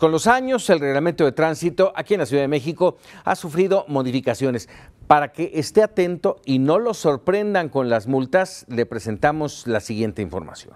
Con los años, el reglamento de tránsito aquí en la Ciudad de México ha sufrido modificaciones. Para que esté atento y no lo sorprendan con las multas, le presentamos la siguiente información.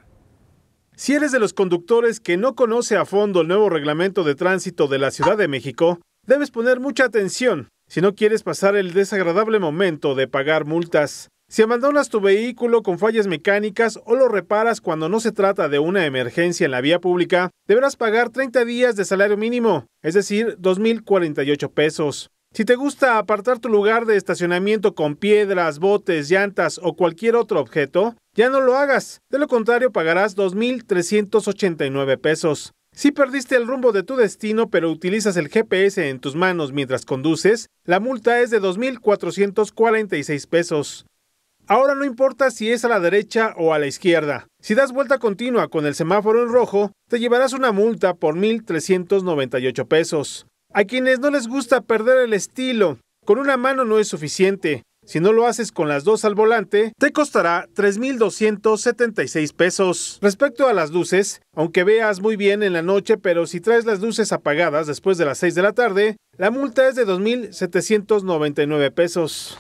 Si eres de los conductores que no conoce a fondo el nuevo reglamento de tránsito de la Ciudad de México, debes poner mucha atención si no quieres pasar el desagradable momento de pagar multas. Si abandonas tu vehículo con fallas mecánicas o lo reparas cuando no se trata de una emergencia en la vía pública, deberás pagar 30 días de salario mínimo, es decir, 2.048 pesos. Si te gusta apartar tu lugar de estacionamiento con piedras, botes, llantas o cualquier otro objeto, ya no lo hagas. De lo contrario, pagarás 2.389 pesos. Si perdiste el rumbo de tu destino pero utilizas el GPS en tus manos mientras conduces, la multa es de 2.446 pesos. Ahora no importa si es a la derecha o a la izquierda. Si das vuelta continua con el semáforo en rojo, te llevarás una multa por 1.398 pesos. A quienes no les gusta perder el estilo, con una mano no es suficiente. Si no lo haces con las dos al volante, te costará 3.276 pesos. Respecto a las luces, aunque veas muy bien en la noche, pero si traes las luces apagadas después de las 6 de la tarde, la multa es de 2.799 pesos.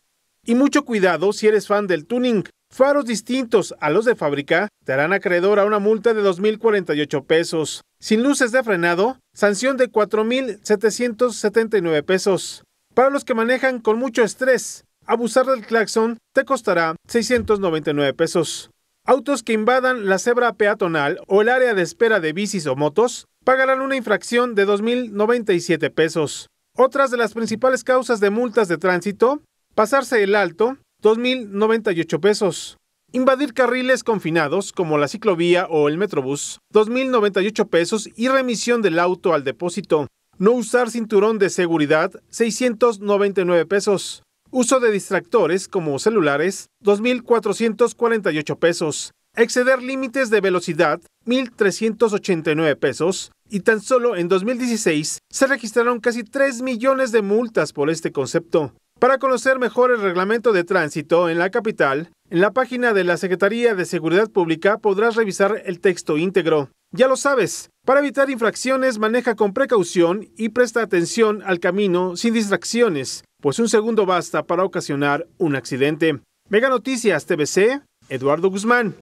Y mucho cuidado si eres fan del tuning. Faros distintos a los de fábrica te harán acreedor a una multa de 2.048 pesos. Sin luces de frenado, sanción de 4.779 pesos. Para los que manejan con mucho estrés, abusar del claxon te costará 699 pesos. Autos que invadan la cebra peatonal o el área de espera de bicis o motos pagarán una infracción de 2.097 pesos. Otras de las principales causas de multas de tránsito Pasarse el alto, 2.098 pesos. Invadir carriles confinados como la ciclovía o el metrobús, 2.098 pesos y remisión del auto al depósito. No usar cinturón de seguridad, 699 pesos. Uso de distractores como celulares, 2.448 pesos. Exceder límites de velocidad, 1.389 pesos. Y tan solo en 2016 se registraron casi 3 millones de multas por este concepto. Para conocer mejor el reglamento de tránsito en la capital, en la página de la Secretaría de Seguridad Pública podrás revisar el texto íntegro. Ya lo sabes, para evitar infracciones maneja con precaución y presta atención al camino sin distracciones, pues un segundo basta para ocasionar un accidente. Mega Noticias TVC, Eduardo Guzmán.